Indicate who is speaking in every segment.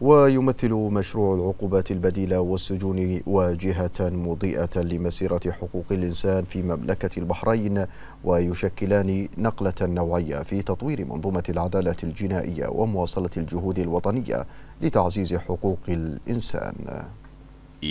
Speaker 1: ويمثل مشروع العقوبات البديلة
Speaker 2: والسجون واجهة مضيئة لمسيرة حقوق الإنسان في مملكة البحرين ويشكلان نقلة نوعية في تطوير منظومة العدالة الجنائية ومواصلة الجهود الوطنية لتعزيز حقوق الإنسان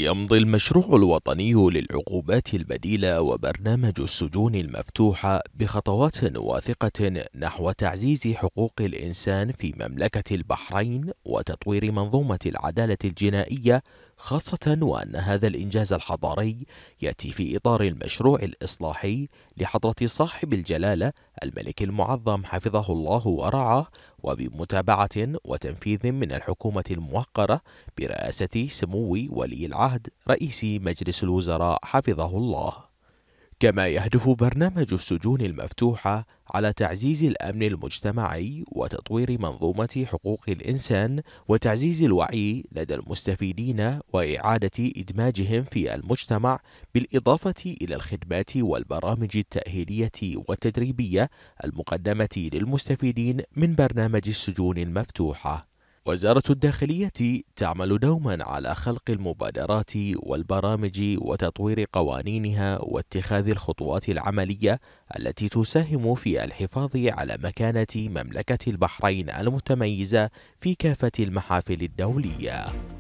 Speaker 3: يمضي المشروع الوطني للعقوبات البديلة وبرنامج السجون المفتوحة بخطوات واثقة نحو تعزيز حقوق الإنسان في مملكة البحرين وتطوير منظومة العدالة الجنائية خاصة وأن هذا الإنجاز الحضاري يأتي في إطار المشروع الإصلاحي لحضرة صاحب الجلالة الملك المعظم حفظه الله ورعاه وبمتابعة وتنفيذ من الحكومة الموقرة برئاسة سمو ولي العهد رئيس مجلس الوزراء حفظه الله كما يهدف برنامج السجون المفتوحة على تعزيز الأمن المجتمعي وتطوير منظومة حقوق الإنسان وتعزيز الوعي لدى المستفيدين وإعادة إدماجهم في المجتمع بالإضافة إلى الخدمات والبرامج التأهيلية والتدريبية المقدمة للمستفيدين من برنامج السجون المفتوحة وزارة الداخلية تعمل دوما على خلق المبادرات والبرامج وتطوير قوانينها واتخاذ الخطوات العملية التي تساهم في الحفاظ على مكانة مملكة البحرين المتميزة
Speaker 1: في كافة المحافل الدولية.